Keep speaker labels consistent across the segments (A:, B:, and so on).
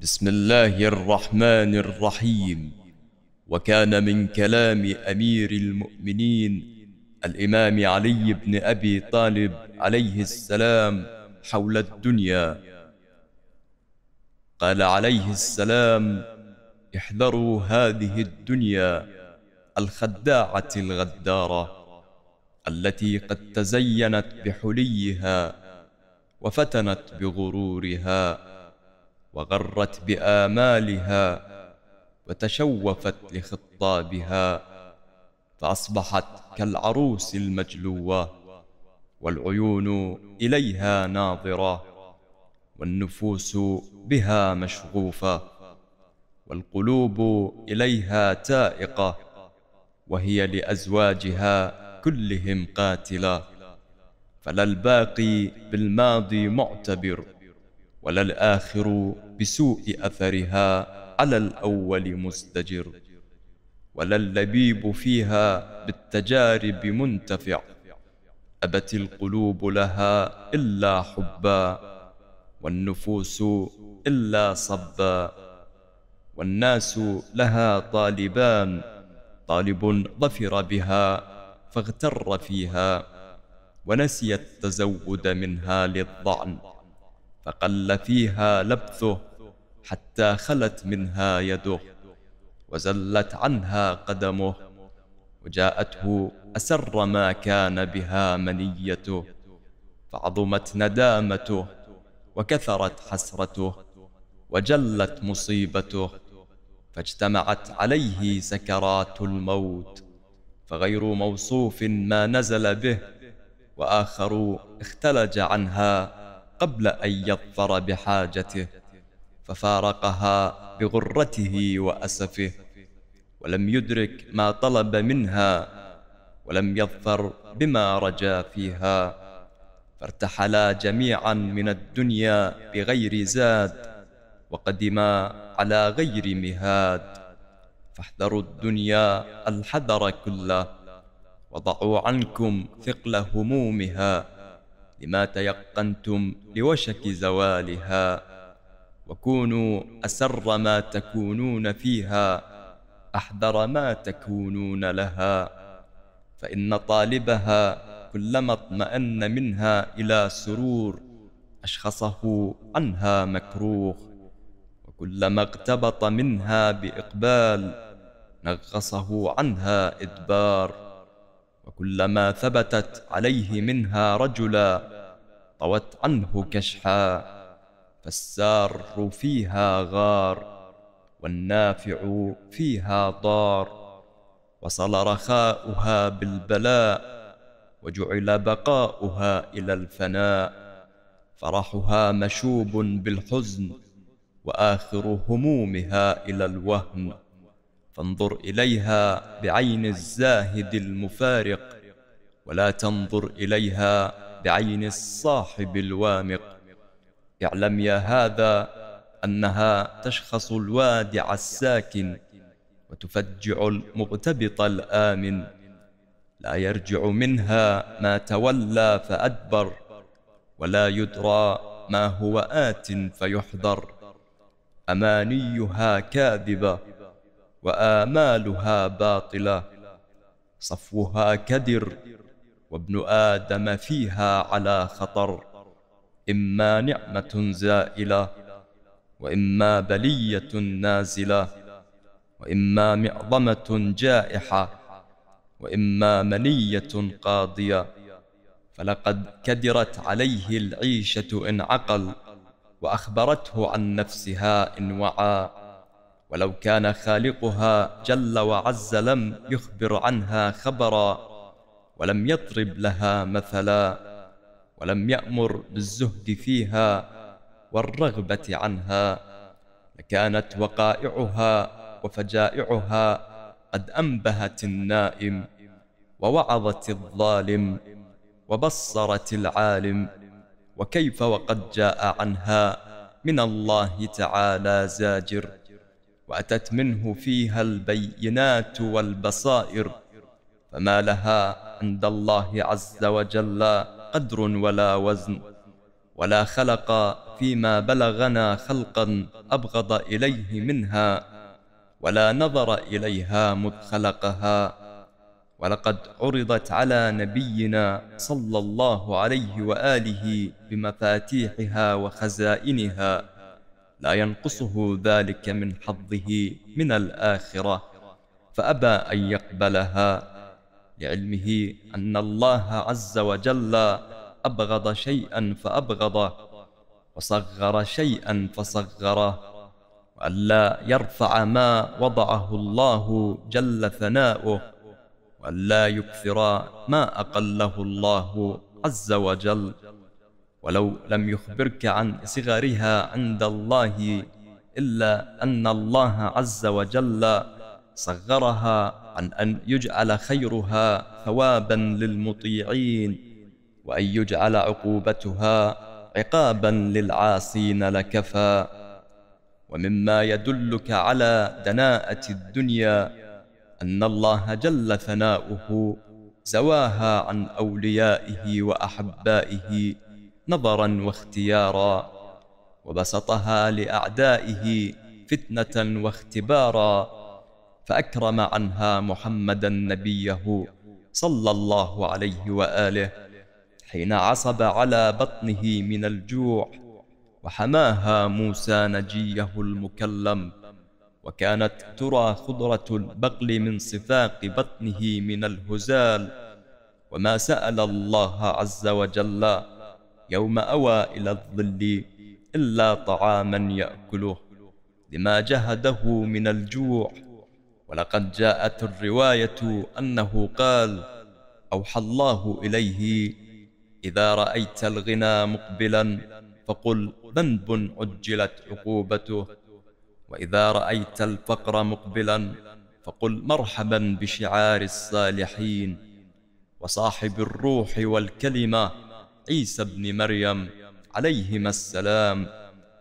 A: بسم الله الرحمن الرحيم وكان من كلام امير المؤمنين الامام علي بن ابي طالب عليه السلام حول الدنيا قال عليه السلام احذروا هذه الدنيا الخداعه الغداره التي قد تزينت بحليها وفتنت بغرورها وغرت بآمالها وتشوفت لخطابها فأصبحت كالعروس المجلوة والعيون إليها ناظرة والنفوس بها مشغوفة والقلوب إليها تائقة وهي لأزواجها كلهم قاتلة فلا الباقي بالماضي معتبر وللآخر بسوء أثرها على الأول مزدجر ولا اللبيب فيها بالتجارب منتفع أبت القلوب لها إلا حبا والنفوس إلا صبا والناس لها طالبان طالب ظفر بها فاغتر فيها ونسي التزود منها للظعن فقل فيها لبثه حتى خلت منها يده وزلت عنها قدمه وجاءته أسر ما كان بها منيته فعظمت ندامته وكثرت حسرته وجلت مصيبته فاجتمعت عليه سكرات الموت فغير موصوف ما نزل به وآخر اختلج عنها قبل أن يظفر بحاجته ففارقها بغرته وأسفه ولم يدرك ما طلب منها ولم يظفر بما رجا فيها فارتحلا جميعا من الدنيا بغير زاد وقدما على غير مهاد فاحذروا الدنيا الحذر كله وضعوا عنكم ثقل همومها لما تيقنتم لوشك زوالها وكونوا أسر ما تكونون فيها أحذر ما تكونون لها فإن طالبها كلما اطمأن منها إلى سرور أشخصه عنها مكروه وكلما اقتبط منها بإقبال نغصه عنها إدبار وكلما ثبتت عليه منها رجلا طوت عنه كشحا فالسار فيها غار والنافع فيها ضار وصل رخاؤها بالبلاء وجعل بقاؤها الى الفناء فرحها مشوب بالحزن واخر همومها الى الوهم فانظر إليها بعين الزاهد المفارق ولا تنظر إليها بعين الصاحب الوامق اعلم يا هذا أنها تشخص الوادع الساكن وتفجع المغتبط الآمن لا يرجع منها ما تولى فأدبر ولا يدرى ما هو آت فيحذر أمانيها كاذبة وآمالها باطلة صفوها كدر وابن آدم فيها على خطر إما نعمة زائلة وإما بلية نازلة وإما معظمة جائحة وإما منية قاضية فلقد كدرت عليه العيشة إن عقل وأخبرته عن نفسها إن وعى ولو كان خالقها جل وعز لم يخبر عنها خبرا ولم يضرب لها مثلا ولم يأمر بالزهد فيها والرغبة عنها لكانت وقائعها وفجائعها قد أنبهت النائم ووعظت الظالم وبصرت العالم وكيف وقد جاء عنها من الله تعالى زاجر وأتت منه فيها البينات والبصائر فما لها عند الله عز وجل قدر ولا وزن ولا خلق فيما بلغنا خلقا أبغض إليه منها ولا نظر إليها مذ خلقها ولقد عرضت على نبينا صلى الله عليه وآله بمفاتيحها وخزائنها لا ينقصه ذلك من حظه من الآخرة فأبى أن يقبلها لعلمه أن الله عز وجل أبغض شيئا فأبغضه وصغر شيئا فصغره وألا يرفع ما وضعه الله جل ثناؤه وألا يكثر ما أقله الله عز وجل ولو لم يخبرك عن صغرها عند الله إلا أن الله عز وجل صغرها عن أن يجعل خيرها ثوابا للمطيعين وأن يجعل عقوبتها عقابا للعاصين لكفى ومما يدلك على دناءة الدنيا أن الله جل ثناؤه زواها عن أوليائه وأحبائه نظرا واختيارا وبسطها لاعدائه فتنه واختبارا فاكرم عنها محمدا نبيه صلى الله عليه واله حين عصب على بطنه من الجوع وحماها موسى نجيه المكلم وكانت ترى خضرة البقل من صفاق بطنه من الهزال وما سأل الله عز وجل يوم أوى إلى الظل إلا طعاما يأكله لما جهده من الجوع ولقد جاءت الرواية أنه قال أوحى الله إليه إذا رأيت الغنى مقبلا فقل ذنب عجلت عقوبته وإذا رأيت الفقر مقبلا فقل مرحبا بشعار الصالحين وصاحب الروح والكلمه عيسى ابن مريم عليهما السلام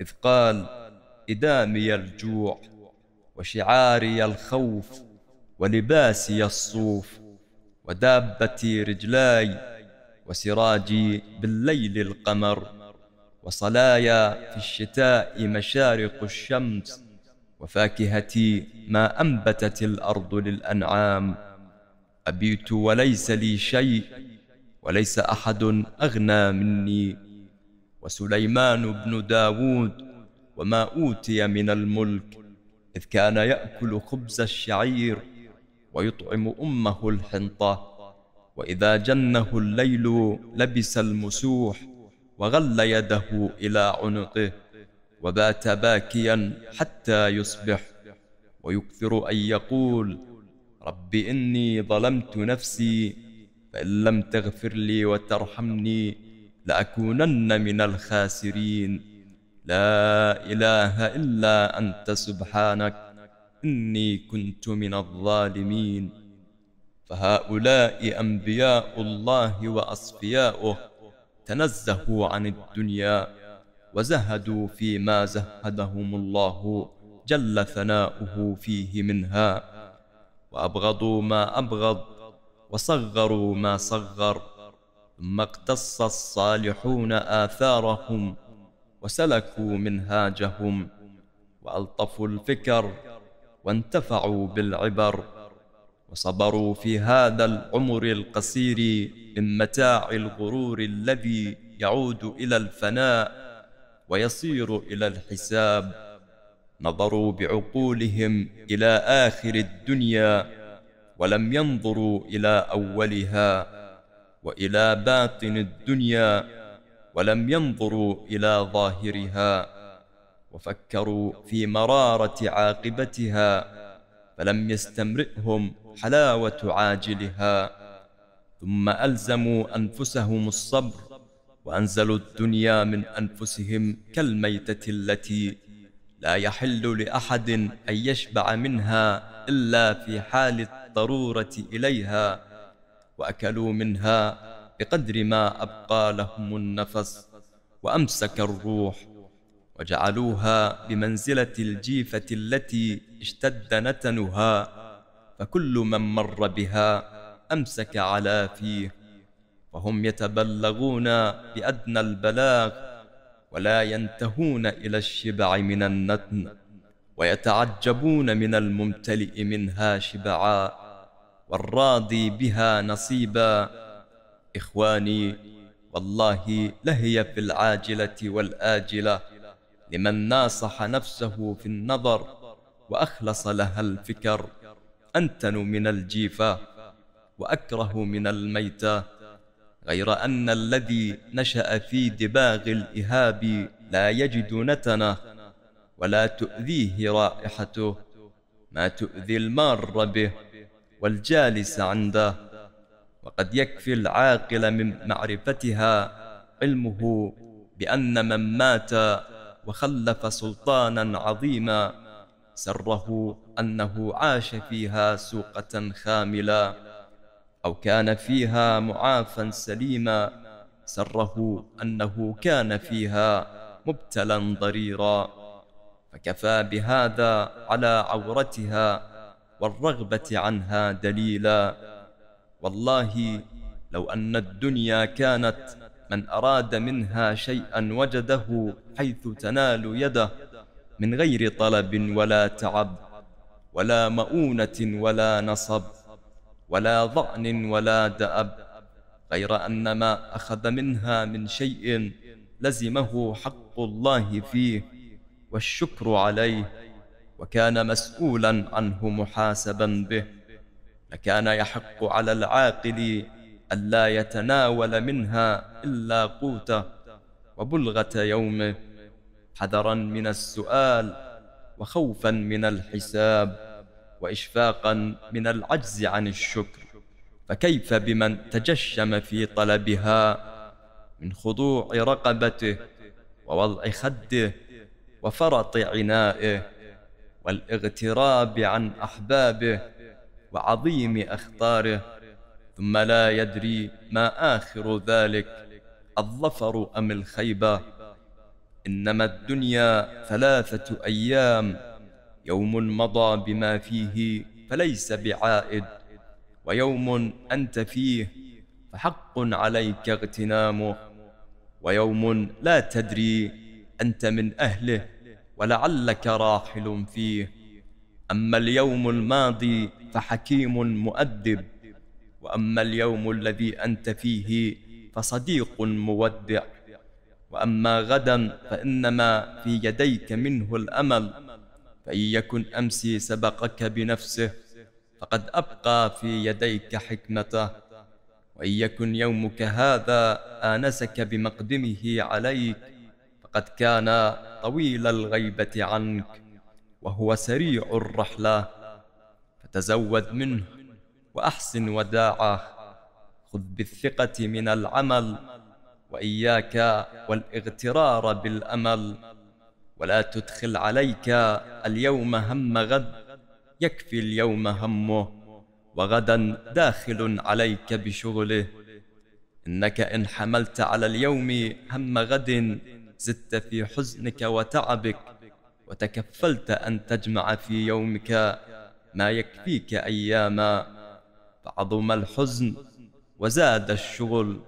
A: إذ قال إدامي الجوع وشعاري الخوف ولباسي الصوف ودابتي رجلاي وسراجي بالليل القمر وصلايا في الشتاء مشارق الشمس وفاكهتي ما أنبتت الأرض للأنعام أبيت وليس لي شيء وليس أحد أغنى مني وسليمان بن داود وما أوتي من الملك إذ كان يأكل خبز الشعير ويطعم أمه الحنطة وإذا جنه الليل لبس المسوح وغل يده إلى عنقه وبات باكيا حتى يصبح ويكثر أن يقول رب إني ظلمت نفسي فإن لم تغفر لي وترحمني لأكونن من الخاسرين لا إله إلا أنت سبحانك إني كنت من الظالمين فهؤلاء أنبياء الله وأصفياؤه تنزهوا عن الدنيا وزهدوا فيما زهدهم الله جل ثناؤه فيه منها وأبغضوا ما أبغض وصغروا ما صغر ثم اقتص الصالحون آثارهم وسلكوا منهاجهم وألطفوا الفكر وانتفعوا بالعبر وصبروا في هذا العمر القصير من متاع الغرور الذي يعود إلى الفناء ويصير إلى الحساب نظروا بعقولهم إلى آخر الدنيا ولم ينظروا إلى أولها وإلى باطن الدنيا ولم ينظروا إلى ظاهرها وفكروا في مرارة عاقبتها فلم يستمرئهم حلاوة عاجلها ثم ألزموا أنفسهم الصبر وأنزلوا الدنيا من أنفسهم كالميتة التي لا يحل لأحد أن يشبع منها إلا في حال الضرورة إليها وأكلوا منها بقدر ما أبقى لهم النفس وأمسك الروح وجعلوها بمنزلة الجيفة التي اشتد نتنها فكل من مر بها أمسك على فيه وهم يتبلغون بأدنى البلاغ ولا ينتهون إلى الشبع من النتن ويتعجبون من الممتلئ منها شبعا والراضي بها نصيبا إخواني والله لهي في العاجلة والآجلة لمن ناصح نفسه في النظر وأخلص لها الفكر أنتن من الجيفة وأكره من الميتة غير أن الذي نشأ في دباغ الإهاب لا يجد نتنه ولا تؤذيه رائحته ما تؤذي المار به والجالس عنده وقد يكفي العاقل من معرفتها علمه بأن من مات وخلف سلطانا عظيما سره أنه عاش فيها سوقة خاملا أو كان فيها معافا سليما سره أنه كان فيها مبتلا ضريرا فكفى بهذا على عورتها والرغبة عنها دليلا والله لو أن الدنيا كانت من أراد منها شيئا وجده حيث تنال يده من غير طلب ولا تعب ولا مؤونة ولا نصب ولا ضأن ولا دأب غير أن ما أخذ منها من شيء لزمه حق الله فيه والشكر عليه وكان مسؤولا عنه محاسبا به لكان يحق على العاقل ألا يتناول منها إلا قوته وبلغة يومه حذرا من السؤال وخوفا من الحساب وإشفاقا من العجز عن الشكر فكيف بمن تجشم في طلبها من خضوع رقبته ووضع خده وفرط عنائه والاغتراب عن أحبابه وعظيم أخطاره ثم لا يدري ما آخر ذلك الظفر أم الخيبة إنما الدنيا ثلاثة أيام يوم مضى بما فيه فليس بعائد ويوم أنت فيه فحق عليك اغتنامه ويوم لا تدري أنت من أهله ولعلك راحل فيه أما اليوم الماضي فحكيم مؤدب وأما اليوم الذي أنت فيه فصديق مودع وأما غدا فإنما في يديك منه الأمل فإن يكن أمسي سبقك بنفسه فقد أبقى في يديك حكمته وإن يكن يومك هذا آنسك بمقدمه عليك فقد كان طويل الغيبة عنك وهو سريع الرحلة فتزود منه وأحسن وداعه خذ بالثقة من العمل وإياك والاغترار بالأمل ولا تدخل عليك اليوم هم غد يكفي اليوم همه وغدا داخل عليك بشغله إنك إن حملت على اليوم هم غد زدت في حزنك وتعبك وتكفلت أن تجمع في يومك ما يكفيك أياما فعظم الحزن وزاد الشغل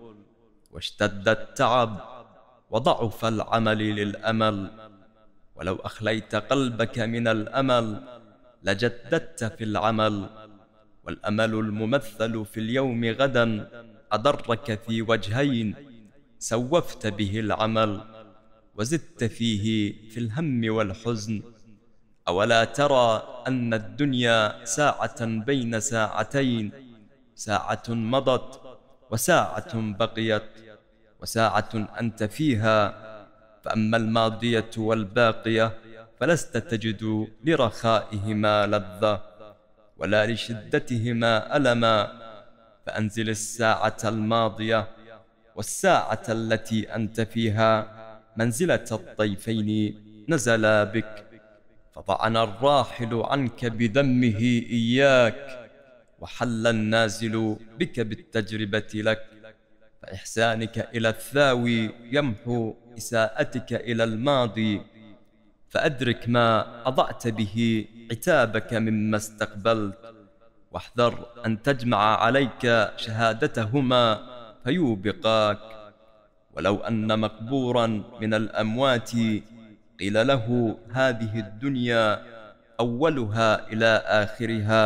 A: واشتد التعب وضعف العمل للأمل ولو أخليت قلبك من الأمل لجددت في العمل والأمل الممثل في اليوم غدا أضرك في وجهين سوفت به العمل وزدت فيه في الهم والحزن أولا ترى أن الدنيا ساعة بين ساعتين ساعة مضت وساعة بقيت وساعة أنت فيها فأما الماضية والباقية فلست تجد لرخائهما لذة ولا لشدتهما ألما فأنزل الساعة الماضية والساعة التي أنت فيها منزلة الضيفين نزلا بك فطعن الراحل عنك بذمه إياك وحل النازل بك بالتجربة لك فإحسانك إلى الثاوي يمحو إساءتك إلى الماضي فأدرك ما أضعت به عتابك مما استقبلت واحذر أن تجمع عليك شهادتهما فيوبقاك ولو أن مقبورا من الأموات قيل له هذه الدنيا أولها إلى آخرها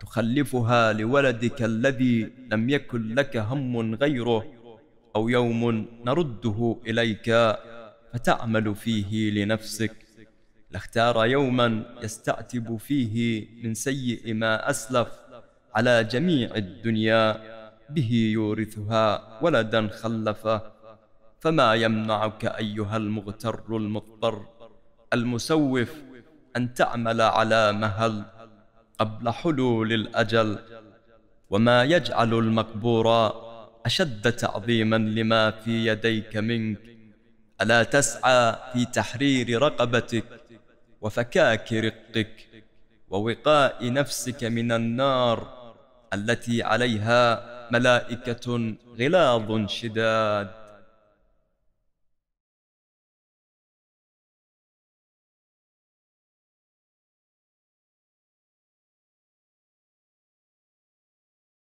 A: تخلفها لولدك الذي لم يكن لك هم غيره أو يوم نرده إليك فتعمل فيه لنفسك لاختار يوما يستعتب فيه من سيء ما أسلف على جميع الدنيا به يورثها ولدا خلفه فما يمنعك أيها المغتر المضطر المسوف أن تعمل على مهل قبل حلول الأجل وما يجعل المقبور أشد تعظيما لما في يديك منك ألا تسعى في تحرير رقبتك وفكاك رقك ووقاء نفسك من النار التي عليها ملائكة غلاظ شداد